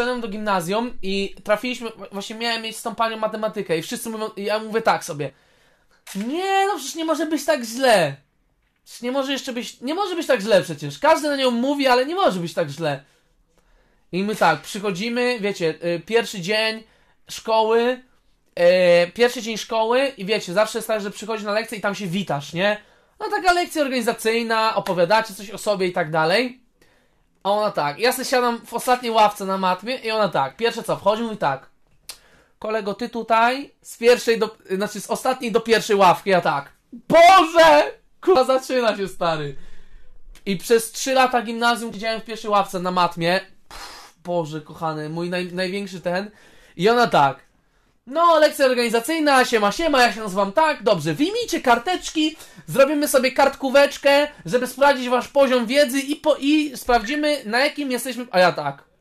Szedłem do gimnazjum i trafiliśmy, właśnie miałem mieć z tą panią matematykę i wszyscy mówią, i ja mówię tak sobie, nie no przecież nie może być tak źle. Przecież nie może jeszcze być, nie może być tak źle przecież. Każdy na nią mówi, ale nie może być tak źle. I my tak, przychodzimy, wiecie, y, pierwszy dzień szkoły, y, pierwszy dzień szkoły i wiecie, zawsze jest tak, że przychodzi na lekcję i tam się witasz, nie? No taka lekcja organizacyjna, opowiadacie coś o sobie i tak dalej. A ona tak. Ja se siadam w ostatniej ławce na matmie i ona tak. Pierwsze co, wchodzi mówi tak. Kolego, ty tutaj z pierwszej do, znaczy z ostatniej do pierwszej ławki, ja tak. Boże! Kurwa, zaczyna się stary. I przez 3 lata gimnazjum siedziałem w pierwszej ławce na matmie. Pff, Boże, kochany, mój naj, największy ten. I ona tak. No, lekcja organizacyjna, siema, siema, ja się nazywam tak, dobrze, wyjmijcie karteczki, zrobimy sobie kartkóweczkę, żeby sprawdzić wasz poziom wiedzy i, po, i sprawdzimy na jakim jesteśmy... A ja tak.